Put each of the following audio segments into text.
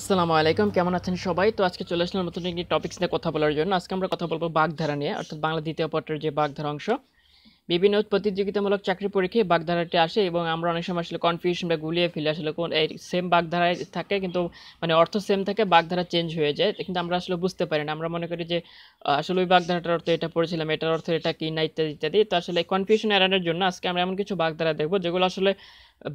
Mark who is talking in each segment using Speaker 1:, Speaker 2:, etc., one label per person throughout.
Speaker 1: আসসালামু আলাইকুম কেমন আছেন সবাই তো আজকে চলে আসলাম নতুন একটি টপিক্স নিয়ে কথা বলার জন্য আজকে আমরা কথা বলবো বাগধারা নিয়ে অর্থাৎ বাংলা দ্বিতীয় পত্রের যে বাগধারা অংশ বিভিন্ন প্রতিযোগিতামূলক চাকরি পরীক্ষায় বাগধারাটি আসে এবং আমরা অনেক সময় আসলে কনফিউশন বা গুলিয়ে ফেলি আসলে কোন এই সেম বাগধারায় থাকে কিন্তু মানে অর্থ সেম থাকে বাগধারা চেঞ্জ হয়ে যায় কিন্তু আমরা আসলে বুঝতে পারি না আমরা মনে করি যে আসলে ওই বাগধারাটার অর্থ এটা পড়েছিলাম এটার অর্থ এটা কি না ইত্যাদি ইত্যাদি তো আসলে কনফিউশন এড়ানোর জন্য আজকে আমরা এমন কিছু বাগধারা দেখবো যেগুলো আসলে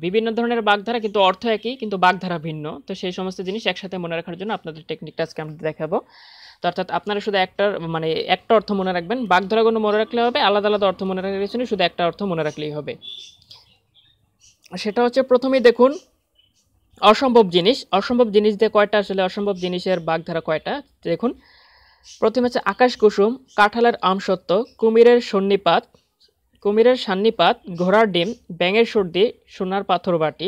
Speaker 1: বিভিন্ন ধরনের বাগধারা কিন্তু অর্থ একই কিন্তু বাগধারা ভিন্ন তো সেই সমস্ত জিনিস একসাথে মনে রাখার জন্য আপনাদের টেকনিকটা আজকে আমরা দেখাবো তো অর্থাৎ আপনারা শুধু একটা মানে একটা অর্থ মনে রাখবেন বাগধারা কোনো মনে রাখলে হবে আলাদা আলাদা অর্থ মনে রাখার পিছনে শুধু একটা অর্থ মনে রাখলেই হবে সেটা হচ্ছে প্রথমেই দেখুন অসম্ভব জিনিস অসম্ভব জিনিস দিয়ে কয়টা আসলে অসম্ভব জিনিসের বাগধারা কয়টা দেখুন প্রথমে হচ্ছে আকাশ কুসুম কাঁঠালের আমসত্ত্ব কুমিরের সন্নিপাত কুমিরের সান্নিপাত ঘোড়ার ডিম ব্যাঙের সর্দি সোনার পাথর বাটি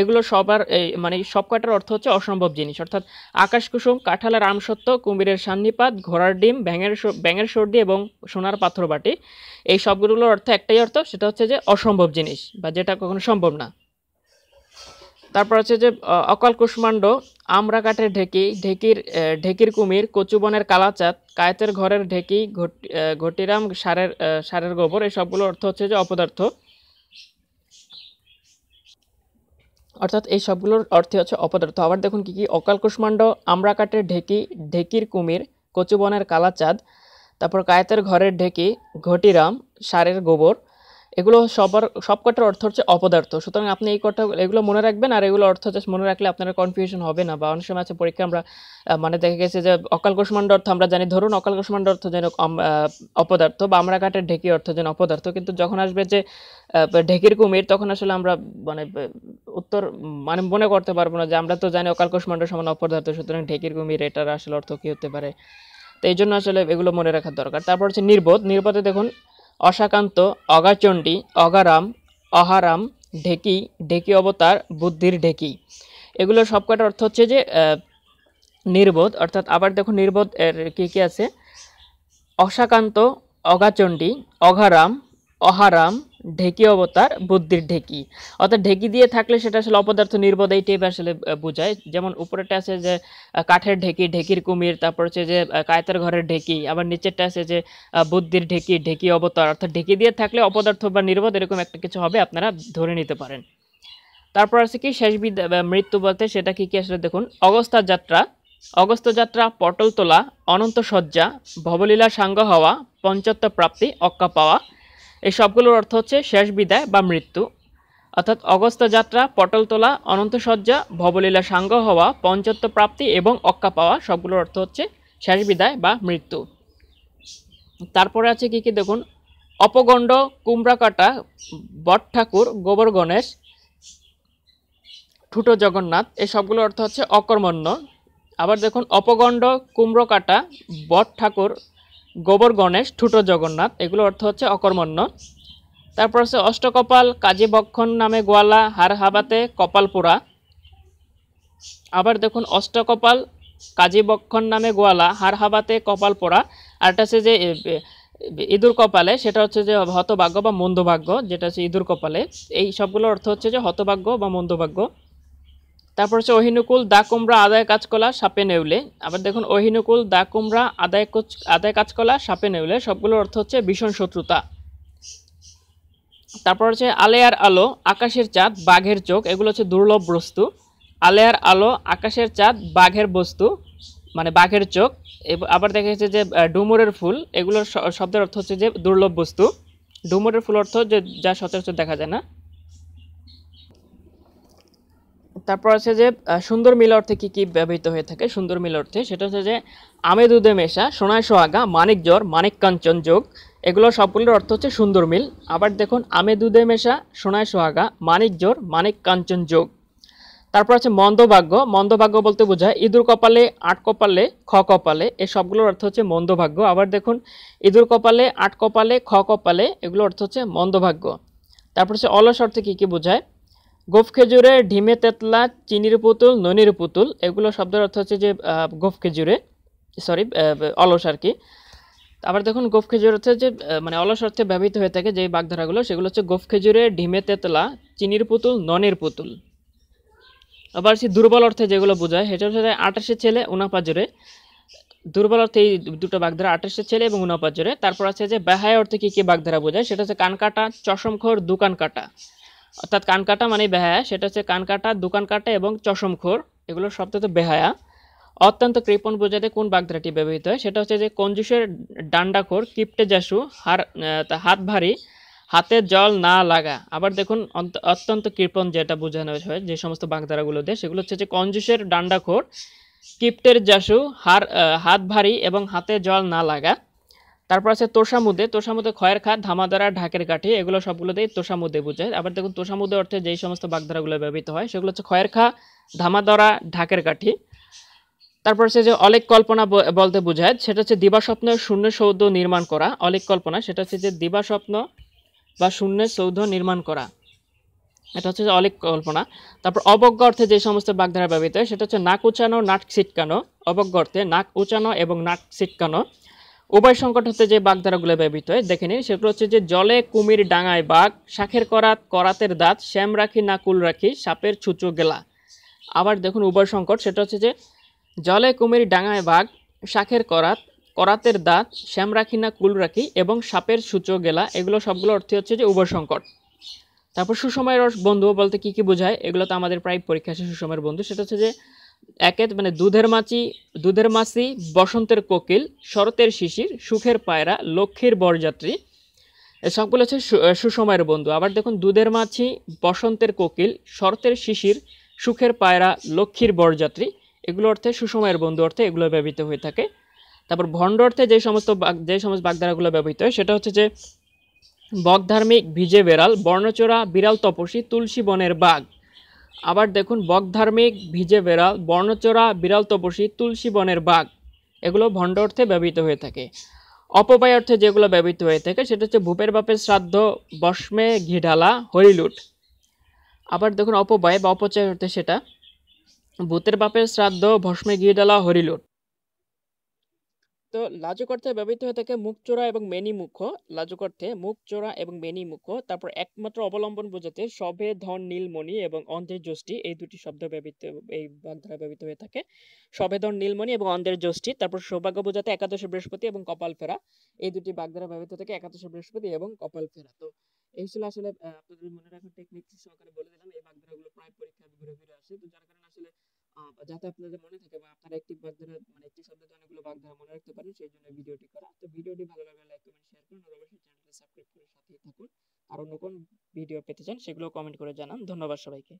Speaker 1: এগুলো সবার মানে সবকটার অর্থ হচ্ছে অসম্ভব জিনিস অর্থাৎ আকাশ কুসুম কাঁঠালের আমসত্ব কুমিরের সান্নিপাত ঘোড়ার ডিম ব্যাঙের ব্যাঙের সর্দি এবং সোনার পাথর বাটি এই সবগুলোর অর্থ একটাই অর্থ সেটা হচ্ছে যে অসম্ভব জিনিস বা যেটা কখনো সম্ভব না তারপর হচ্ছে যে অকাল কুষ্মাণ্ড আমরা কাঠের ঢেঁকি ঢেঁকির ঢেঁকির কুমির কচুবনের কালাচাঁদ কায়েতের ঘরের ঢেঁকি ঘটিরাম সারের সারের গোবর এই সবগুলোর অর্থ হচ্ছে যে অপদার্থ অর্থাৎ এই সবগুলোর অর্থে হচ্ছে অপদার্থ আবার দেখুন কি কি অকাল কুষ্মাণ্ড আমরা কাটের ঢেকি ঢেকির কুমির কচুবনের কালাচাঁদ তারপর কায়েতের ঘরের ঢেকি ঘটিরাম সারের গোবর এগুলো সবার সব কটার অর্থ হচ্ছে অপদার্থ সুতরাং আপনি এই কটা এগুলো মনে রাখবেন আর এগুলো অর্থ জাস্ট মনে রাখলে আপনার কনফিউশন হবে না বা অনেক সময় আছে পরীক্ষা আমরা মানে দেখা গেছে যে অকাল কুষ্মাণ্ড অর্থ আমরা জানি ধরুন অকাল কুষ্মাণ্ড অর্থ যেন অপদার্থ বা আমরা কাঠের ঢেকি অর্থ যেন অপদার্থ কিন্তু যখন আসবে যে ঢেকির কুমির তখন আসলে আমরা মানে উত্তর মানে মনে করতে পারবো না যে আমরা তো জানি অকাল কুষ্মাণ্ড সমান অপদার্থ সুতরাং ঢেকির কুমির এটার আসলে অর্থ কী হতে পারে তো এই জন্য আসলে এগুলো মনে রাখার দরকার তারপর হচ্ছে নির্বোধ নির্বোধে দেখুন অশাকান্ত অগাচণ্ডী অগারাম অহারাম ঢেকি ঢেকি অবতার বুদ্ধির ঢেকি এগুলো সবকটার অর্থ হচ্ছে যে নির্বোধ অর্থাৎ আবার দেখো নির্বোধ এর কী কী আছে অশাকান্ত অগাচণ্ডী অঘারাম অহারাম ঢেকি অবতার বুদ্ধির ঢেকি অর্থাৎ ঢেকি দিয়ে থাকলে সেটা আসলে অপদার্থ নির্বোধ এই টাইপ আসলে বোঝায় যেমন উপরেটা আছে যে কাঠের ঢেকি ঢেকির কুমির তারপর হচ্ছে যে কায়তার ঘরের ঢেকি আবার নিচেরটা আছে যে বুদ্ধির ঢেকি ঢেকি অবতার অর্থাৎ ঢেকি দিয়ে থাকলে অপদার্থ বা নির্বোধ এরকম একটা কিছু হবে আপনারা ধরে নিতে পারেন তারপর আছে কি শেষ মৃত্যু বলতে সেটা কি কি আসলে দেখুন অগস্তা যাত্রা অগস্ত যাত্রা পটল তোলা অনন্ত শয্যা ভবলীলা সাঙ্গ হওয়া পঞ্চত্ব প্রাপ্তি অক্কা পাওয়া এই সবগুলোর অর্থ হচ্ছে শেষ বিদায় বা মৃত্যু অর্থাৎ অগস্ত যাত্রা পটল তোলা অনন্তসজ্জা ভবলীলা সাঙ্গ হওয়া পঞ্চত্ব প্রাপ্তি এবং অক্কা পাওয়া সবগুলোর অর্থ হচ্ছে শেষ বিদায় বা মৃত্যু তারপরে আছে কি কি দেখুন অপগণ্ড কুমড়াকাটা বট ঠাকুর গোবর গণেশ ঠুটো জগন্নাথ এই সবগুলোর অর্থ হচ্ছে অকর্মণ্য আবার দেখুন অপগণ্ড কুমড়ো কাটা বট ঠাকুর গোবর গণেশ ঠুটো জগন্নাথ এগুলো অর্থ হচ্ছে অকর্মণ্য তারপর হচ্ছে অষ্টকপাল কাজী বক্ষণ নামে গোয়ালা হার হাবাতে কপাল পোড়া আবার দেখুন অষ্টকপাল কাজী বক্ষণ নামে গোয়ালা হার হাবাতে কপাল পোড়া আরটা হচ্ছে যে ইঁদুর কপালে সেটা হচ্ছে যে হতভাগ্য বা মন্দভাগ্য যেটা হচ্ছে ইঁদুর কপালে এই সবগুলোর অর্থ হচ্ছে যে হতভাগ্য বা মন্দভাগ্য তারপর হচ্ছে অহিনুকুল দা কুমড়া আদায় কাজকলা সাপে নেউলে আবার দেখুন অহিনুকুল দা কুমড়া আদায় আদায় কাঁচকলা সাপে নেউলে সবগুলোর অর্থ হচ্ছে ভীষণ শত্রুতা তারপর হচ্ছে আলেয়ার আলো আকাশের চাঁদ বাঘের চোখ এগুলো হচ্ছে দুর্লভ বস্তু আলেয়ার আলো আকাশের চাঁদ বাঘের বস্তু মানে বাঘের চোখ আবার দেখা যাচ্ছে যে ডুমুরের ফুল এগুলোর শব্দের অর্থ হচ্ছে যে দুর্লভ বস্তু ডুমুরের ফুল অর্থ যে যা সচরাচর দেখা যায় না তারপর আছে যে সুন্দর মিল অর্থে কী কী ব্যবহৃত হয়ে থাকে সুন্দর মিল অর্থে সেটা হচ্ছে যে আমে দুধে মেশা সোনায় সোহাগা মানিক জ্বর মানিক কাঞ্চন যোগ এগুলো সবগুলোর অর্থ হচ্ছে সুন্দর মিল আবার দেখুন আমে দুধে মেশা সোনায় সোহাগা মানিক জ্বর মানিক কাঞ্চন যোগ তারপর আছে মন্দভাগ্য মন্দভাগ্য বলতে বোঝায় ইঁদুর কপালে আট কপালে খ কপালে এই সবগুলোর অর্থ হচ্ছে মন্দভাগ্য আবার দেখুন ইঁদুর কপালে আট কপালে খ কপালে এগুলো অর্থ হচ্ছে মন্দভাগ্য তারপর হচ্ছে অলস অর্থে কী কী বোঝায় গোফ খেজুরে ঢিমে তেতলা চিনির পুতুল ননির পুতুল এগুলো শব্দের অর্থ হচ্ছে যে গোফ খেজুরে সরি অলস আর কি আবার দেখুন গোফ খেজুর হচ্ছে যে মানে অলস অর্থে ব্যবহৃত হয়ে থাকে যে বাগধারাগুলো সেগুলো হচ্ছে গোফ খেজুরে ঢিমে তেতলা চিনির পুতুল ননের পুতুল আবার সে দুর্বল অর্থে যেগুলো বোঝায় সেটা হচ্ছে আটাশে ছেলে উনাপাজরে দুর্বল অর্থে এই দুটো বাগধারা আটাশে ছেলে এবং উনাপাজরে তারপর আছে যে বেহায় অর্থে কী কী বাগধারা বোঝায় সেটা হচ্ছে কানকাটা চশমখর দোকান কাটা অর্থাৎ কানকাটা মানে বেহায়া সেটা হচ্ছে কানকাটা দোকান কাটা এবং চশমখোর এগুলো শব্দ তো বেহায়া অত্যন্ত কৃপণ বোঝাতে কোন বাগধারাটি ব্যবহৃত হয় সেটা হচ্ছে যে কঞ্জুসের ডান্ডাখোর কিপটে যাসু হার হাত ভারী হাতে জল না লাগা আবার দেখুন অত্যন্ত কৃপণ যেটা বোঝানো হয় যে সমস্ত বাগধারাগুলো দেয় সেগুলো হচ্ছে যে কঞ্জুসের ডান্ডাখোর কিপটের যাসু হার হাত ভারী এবং হাতে জল না লাগা তারপর আছে তোষামুদে তোষামুদে খয়ের খাত ধামাদারা ঢাকের কাঠি এগুলো সবগুলোতেই তোষামুদে বোঝায় আবার দেখুন তোষামুদে অর্থে যেই সমস্ত বাগধারাগুলো ব্যবহৃত হয় সেগুলো হচ্ছে খয়ের খা ধামাদরা ঢাকের কাঠি তারপর সে যে অলেক কল্পনা বলতে বোঝায় সেটা হচ্ছে দিবাস্বপ্ন শূন্য সৌধ নির্মাণ করা অলেক কল্পনা সেটা হচ্ছে যে দিবাস্বপ্ন বা শূন্য সৌধ নির্মাণ করা এটা হচ্ছে অলেক কল্পনা তারপর অবজ্ঞ অর্থে যে সমস্ত বাগধারা ব্যবহৃত হয় সেটা হচ্ছে নাক উঁচানো নাক ছিটকানো অবজ্ঞ অর্থে নাক উঁচানো এবং নাক ছিটকানো উভয় সংকট হচ্ছে যে বাগধারাগুলো ব্যবহৃত হয় দেখে নিন সেগুলো হচ্ছে যে জলে কুমির ডাঙায় বাঘ শাখের করাত করাতের দাঁত শ্যাম রাখি নাকুল রাখি সাপের ছুঁচো গেলা আবার দেখুন উভয় সংকট সেটা হচ্ছে যে জলে কুমির ডাঙায় বাঘ শাখের করাত করাতের দাঁত শ্যাম রাখি না কুল রাখি এবং সাপের সূচো গেলা এগুলো সবগুলো অর্থে হচ্ছে যে উভয় সংকট তারপর সুসময়ের বন্ধু বলতে কি কি বোঝায় এগুলো তো আমাদের প্রায় পরীক্ষা আছে সুসময়ের বন্ধু সেটা হচ্ছে যে একে মানে দুধের মাছি দুধের মাছি বসন্তের কোকিল শরতের শিশির সুখের পায়রা লক্ষ্মীর বরযাত্রী সবগুলো হচ্ছে সুসময়ের বন্ধু আবার দেখুন দুধের মাছি বসন্তের কোকিল শরতের শিশির সুখের পায়রা লক্ষ্মীর বরযাত্রী এগুলো অর্থে সুসময়ের বন্ধু অর্থে এগুলো ব্যবহৃত হয়ে থাকে তারপর ভণ্ড অর্থে যে সমস্ত যে সমস্ত বাগধারাগুলো ব্যবহৃত হয় সেটা হচ্ছে যে বকধার্মিক ভিজে বেড়াল বর্ণচোরা বিড়াল তপসী তুলসী বনের বাঘ আবার দেখুন বকধার্মিক ভিজে বেড়াল বর্ণচোরা বিড়াল তপসী তুলসী বনের বাঘ এগুলো ভণ্ড অর্থে ব্যবহৃত হয়ে থাকে অপবায় অর্থে যেগুলো ব্যবহৃত হয়ে থাকে সেটা হচ্ছে ভূপের বাপের শ্রাদ্ধ বস্মে ঘিঢালা হরিলুট আবার দেখুন অপবায় বা অপচয় অর্থে সেটা ভূতের বাপের শ্রাদ্ধ ভস্মে ঘিঢালা হরিলুট তো লাজুক অর্থে ব্যবহৃত হয়ে থাকে মুখ চোরা এবং মেনি মুখ লাজুক অর্থে মুখ চোরা এবং মেনি মুখ তারপর একমাত্র অবলম্বন বোঝাতে সবে ধন নীলমণি এবং অন্ধের যষ্টি এই দুটি শব্দ ব্যবহৃত এই বাক দ্বারা ব্যবহৃত হয়ে থাকে সবে ধন নীলমণি এবং অন্ধের যষ্টি তারপর সৌভাগ্য বোঝাতে একাদশে বৃহস্পতি এবং কপাল ফেরা এই দুটি বাক দ্বারা ব্যবহৃত থাকে একাদশে বৃহস্পতি এবং কপাল ফেরা তো এই ছিল আসলে আপনাদের মনে রাখার টেকনিক সহকারে বলে দিলাম এই বাগধারাগুলো প্রায় পরীক্ষা ঘুরে ঘুরে আসে তো যার যাতে আপনাদের মনে থাকে বা আপনারা একটি বাগধারা মানে একটি শব্দ অনেকগুলো বাগধারা মনে রাখতে পারেন সেই জন্য ভিডিওটি করা তো ভিডিওটি ভালো লাগলে লাইক কমেন্ট শেয়ার করুন আর অবশ্যই চ্যানেলটি সাবস্ক্রাইব করে সাথেই থাকুন আর অন্য কোন ভিডিও পেতে চান সেগুলো কমেন্ট করে জানান ধন্যবাদ সবাইকে